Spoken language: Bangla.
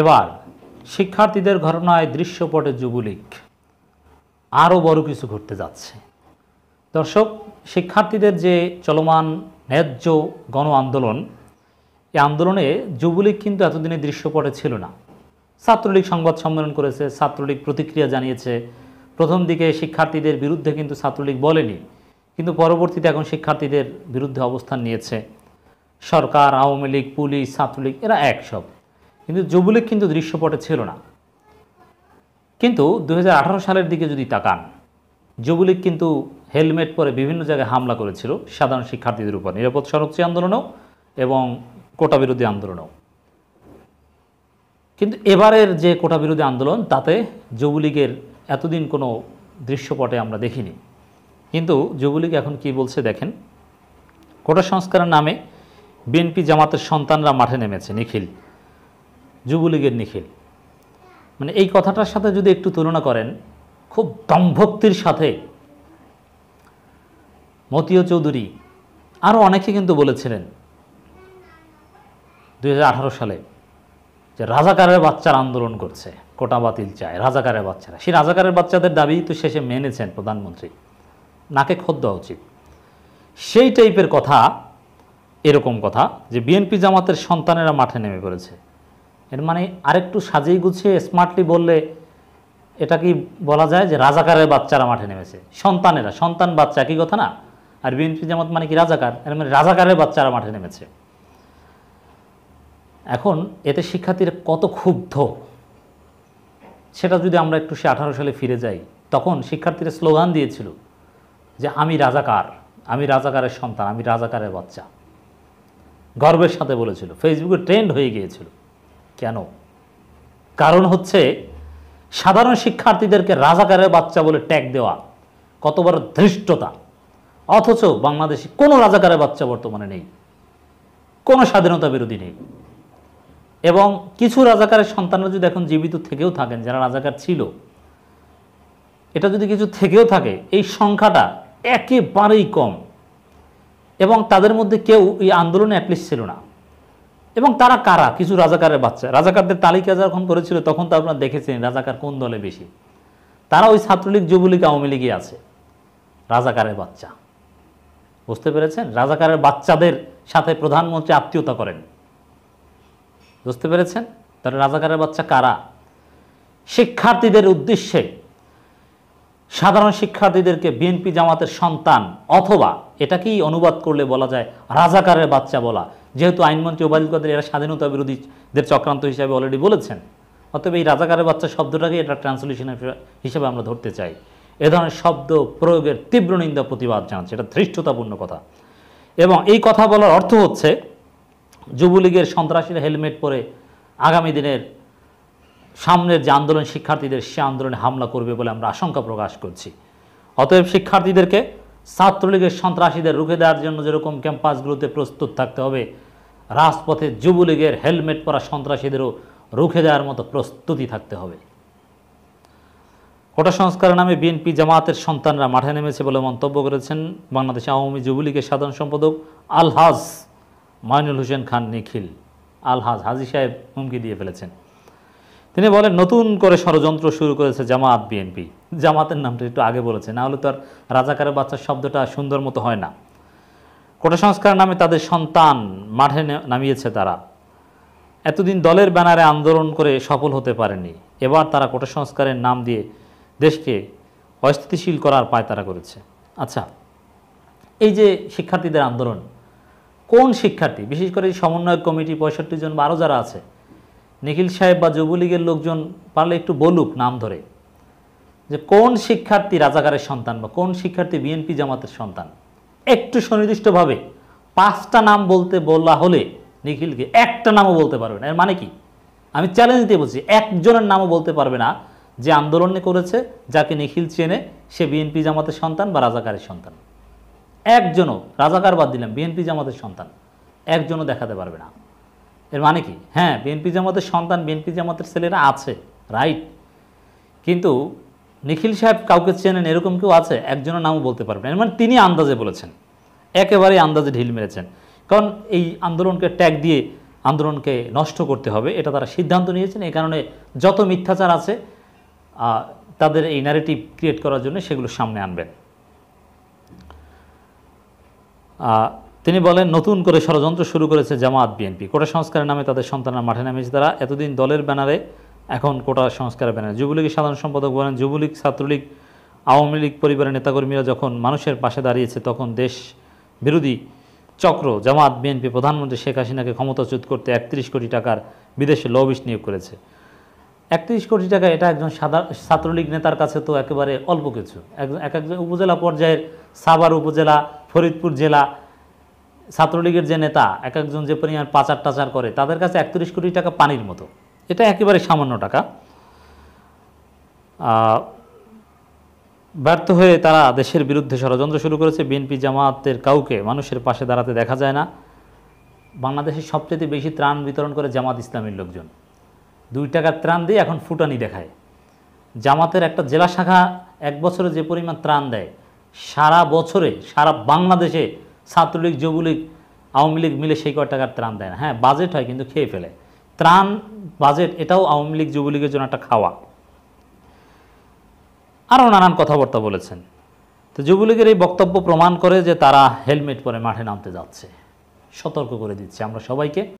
এবার শিক্ষার্থীদের ঘটনায় দৃশ্যপটে যুবলীগ আরও বড় কিছু ঘটতে যাচ্ছে দর্শক শিক্ষার্থীদের যে চলমান ন্যায্য গণ আন্দোলন এই আন্দোলনে যুবলীগ কিন্তু এতদিনে দৃশ্যপটে ছিল না ছাত্রলীগ সংবাদ সম্মেলন করেছে ছাত্রলীগ প্রতিক্রিয়া জানিয়েছে প্রথম দিকে শিক্ষার্থীদের বিরুদ্ধে কিন্তু ছাত্রলীগ বলেনি কিন্তু পরবর্তীতে এখন শিক্ষার্থীদের বিরুদ্ধে অবস্থান নিয়েছে সরকার আওয়ামী লীগ পুলিশ ছাত্রলীগ এরা এক সব কিন্তু যুবলীগ কিন্তু দৃশ্যপটে ছিল না কিন্তু দু সালের দিকে যদি তাকান যুবলীগ কিন্তু হেলমেট পরে বিভিন্ন জায়গায় হামলা করেছিল সাধারণ শিক্ষার্থীদের উপর নিরাপদ সড়কচি আন্দোলনেও এবং কোটা বিরোধী আন্দোলনেও কিন্তু এবারের যে কোটা বিরোধী আন্দোলন তাতে যুবলীগের এতদিন কোনো দৃশ্যপটে আমরা দেখিনি কিন্তু যুবলীগ এখন কি বলছে দেখেন কোটা সংস্কারের নামে বিএনপি জামাতের সন্তানরা মাঠে নেমেছে নিখিল যুবলীগের নিখিল মানে এই কথাটার সাথে যদি একটু তুলনা করেন খুব দমভক্তির সাথে মতিও চৌধুরী আরও অনেকে কিন্তু বলেছিলেন দুই সালে যে রাজাকারের বাচ্চারা আন্দোলন করছে কোটা বাতিল চায় রাজাকারের বাচ্চারা সেই রাজাকারের বাচ্চাদের দাবি তো শেষে মেনেছেন প্রধানমন্ত্রী নাকে খোদ দেওয়া উচিত সেই টাইপের কথা এরকম কথা যে বিএনপি জামাতের সন্তানেরা মাঠে নেমে পড়েছে এর মানে আরেকটু সাজিয়ে গুছিয়ে স্মার্টলি বললে এটা কি বলা যায় যে রাজাকারের বাচ্চারা মাঠে নেমেছে সন্তানেরা সন্তান বাচ্চা একই কথা না আর বিএনপি জামাত মানে কি রাজাকার এর মানে রাজাকারের বাচ্চারা মাঠে নেমেছে এখন এতে শিক্ষার্থীরা কত ক্ষুব্ধ সেটা যদি আমরা একটু সে আঠারো সালে ফিরে যাই তখন শিক্ষার্থীরা স্লোগান দিয়েছিল যে আমি রাজাকার আমি রাজাকারের সন্তান আমি রাজাকারের বাচ্চা গর্বের সাথে বলেছিল ফেসবুকে ট্রেন্ড হয়ে গিয়েছিল কেন কারণ হচ্ছে সাধারণ শিক্ষার্থীদেরকে রাজাকারের বাচ্চা বলে ট্যাগ দেওয়া কত বড় ধৃষ্টতা অথচ বাংলাদেশে কোনো রাজাকারের বাচ্চা বর্তমানে নেই কোনো স্বাধীনতা বিরোধী নেই এবং কিছু রাজাকারের সন্তানরা যদি এখন জীবিত থেকেও থাকেন যারা রাজাকার ছিল এটা যদি কিছু থেকেও থাকে এই সংখ্যাটা একেবারেই কম এবং তাদের মধ্যে কেউ এই আন্দোলনে অ্যাটলিস্ট ছিল না এবং তারা কারা কিছু রাজাকারের বাচ্চা রাজাকারদের তালিকা যখন করেছিল তখন তো আপনারা দেখেছেন রাজাকার কোন দলে বেশি তারা ওই ছাত্রলীগ যুবলীগ আওয়ামী লীগে আছে রাজাকারের বাচ্চা বুঝতে পেরেছেন রাজাকারের বাচ্চাদের সাথে প্রধানমন্ত্রী আত্মীয়তা করেন বুঝতে পেরেছেন তাহলে রাজাকারের বাচ্চা কারা শিক্ষার্থীদের উদ্দেশ্যে সাধারণ শিক্ষার্থীদেরকে বিএনপি জামাতের সন্তান অথবা এটাকেই অনুবাদ করলে বলা যায় রাজাকারের বাচ্চা বলা যেহেতু আইনমন্ত্রী ওবায়দুল কাদের এরা স্বাধীনতা বিরোধীদের চক্রান্ত হিসাবে অলরেডি বলেছেন অতএব এই রাজাকারের বাচ্চা শব্দটাকে এটা ট্রান্সলেশন হিসাবে আমরা ধরতে চাই এ ধরনের শব্দ প্রয়োগের তীব্র নিন্দা প্রতিবাদ জানাচ্ছে এটা ধৃষ্টতাপূর্ণ কথা এবং এই কথা বলার অর্থ হচ্ছে যুবলীগের সন্ত্রাসীর হেলমেট পরে আগামী দিনের সামনের যে আন্দোলন শিক্ষার্থীদের সে আন্দোলনে হামলা করবে বলে আমরা আশঙ্কা প্রকাশ করছি অতএব শিক্ষার্থীদেরকে ছাত্রলীগের সন্ত্রাসীদের রুখে দেওয়ার জন্য যেরকম ক্যাম্পাসগুলোতে প্রস্তুত থাকতে হবে রাজপথে যুবলীগের হেলমেট পরা সন্ত্রাসীদেরও রুখে দেওয়ার মতো প্রস্তুতি থাকতে হবে কোটা সংস্কারের নামে বিএনপি জামাতের সন্তানরা মাঠে নেমেছে বলে মন্তব্য করেছেন বাংলাদেশ আওয়ামী যুবলীগের সাধারণ সম্পাদক আলহাজ মাইনুল হোসেন খান নিখিল আলহাজ হাজি সাহেব হুমকি দিয়ে ফেলেছেন তিনি বলেন নতুন করে ষড়যন্ত্র শুরু করেছে জামাত বিএনপি জামাতের নামটা একটু আগে বলেছে না হলে তো আর রাজাকারের বাচ্চার শব্দটা সুন্দর মতো হয় না কোটা সংস্কার নামে তাদের সন্তান মাঠে নামিয়েছে তারা এতদিন দলের ব্যানারে আন্দোলন করে সফল হতে পারেনি এবার তারা কোটা সংস্কারের নাম দিয়ে দেশকে অস্থিতিশীল করার পায় তারা করেছে আচ্ছা এই যে শিক্ষার্থীদের আন্দোলন কোন শিক্ষার্থী বিশেষ করে সমন্বয় কমিটি পঁয়ষট্টি জন বারো যারা আছে নিখিল সাহেব বা যুবলীগের লোকজন পারলে একটু বলুক নাম ধরে যে কোন শিক্ষার্থী রাজাকারের সন্তান বা কোন শিক্ষার্থী বিএনপি জামাতের সন্তান একটু সুনির্দিষ্টভাবে পাঁচটা নাম বলতে বলা হলে নিখিলকে একটা নামও বলতে পারবে না এর মানে কি আমি চ্যালেঞ্জ দিয়ে বলছি একজনের নামও বলতে পারবে না যে আন্দোলনে করেছে যাকে নিখিল চেনে সে বিএনপি জামাতের সন্তান বা রাজাকারের সন্তান একজনও রাজাকার বাদ দিলাম বিএনপি জামাতের সন্তান একজনও দেখাতে পারবে না এর মানে কি হ্যাঁ বিএনপি জামাতের সন্তান বিএনপি জামাতের ছেলেরা আছে রাইট কিন্তু নিখিল সাহেব কাউকে চেনেন এরকম কেউ আছে একজনের নামও বলতে পারবেন মানে তিনি আন্দাজে বলেছেন একেবারেই আন্দাজে ঢিল মেরেছেন কারণ এই আন্দোলনকে ট্যাগ দিয়ে আন্দোলনকে নষ্ট করতে হবে এটা তারা সিদ্ধান্ত নিয়েছেন এই কারণে যত মিথ্যাচার আছে তাদের এই ন্যারেটিভ ক্রিয়েট করার জন্য সেগুলো সামনে আনবেন তিনি বলেন নতুন করে ষড়যন্ত্র শুরু করেছে জামাত বিএনপি কোটা সংস্কারের নামে তাদের সন্তানরা মাঠে নামিয়েছে তারা এতদিন দলের ব্যানারে এখন কোটা সংস্কারের ব্যানারে যুবলীগের সাধারণ সম্পাদক বলেন যুবলীগ ছাত্রলীগ আওয়ামী লীগ পরিবারের নেতাকর্মীরা যখন মানুষের পাশে দাঁড়িয়েছে তখন দেশ বিরোধী চক্র জামাত বিএনপি প্রধানমন্ত্রী শেখ হাসিনাকে ক্ষমতাচ্যুত করতে একত্রিশ কোটি টাকার বিদেশে লবিশ নিয়োগ করেছে একত্রিশ কোটি টাকা এটা একজন সাধারণ ছাত্রলীগ নেতার কাছে তো একেবারে অল্প কিছু এক একজন উপজেলা পর্যায়ের সাভার উপজেলা ফরিদপুর জেলা ছাত্রলীগের যে নেতা এক একজন যে পরিমাণ পাচার টাচার করে তাদের কাছে একত্রিশ কোটি টাকা পানির মতো এটা একেবারে সামান্য টাকা ব্যর্থ হয়ে তারা দেশের বিরুদ্ধে ষড়যন্ত্র শুরু করেছে বিএনপি জামাতের কাউকে মানুষের পাশে দাঁড়াতে দেখা যায় না বাংলাদেশের সবচেয়ে বেশি ত্রাণ বিতরণ করে জামাত ইসলামের লোকজন দুই টাকার ত্রাণ দিয়ে এখন ফুটানি দেখায় জামাতের একটা জেলা শাখা এক বছরে যে পরিমাণ ত্রাণ দেয় সারা বছরে সারা বাংলাদেশে ছাত্রলীগ যুবলীগ আওয়ামী লীগ মিলে সেই কয় টাকার ত্রাণ দেয় না হ্যাঁ বাজেট হয় কিন্তু খেয়ে ফেলে ত্রাণ বাজেট এটাও আওয়ামী লীগ যুবলীগের জন্য একটা খাওয়া আরও নানান কথাবার্তা বলেছেন তো যুবলীগের এই বক্তব্য প্রমাণ করে যে তারা হেলমেট পরে মাঠে নামতে যাচ্ছে সতর্ক করে দিচ্ছে আমরা সবাইকে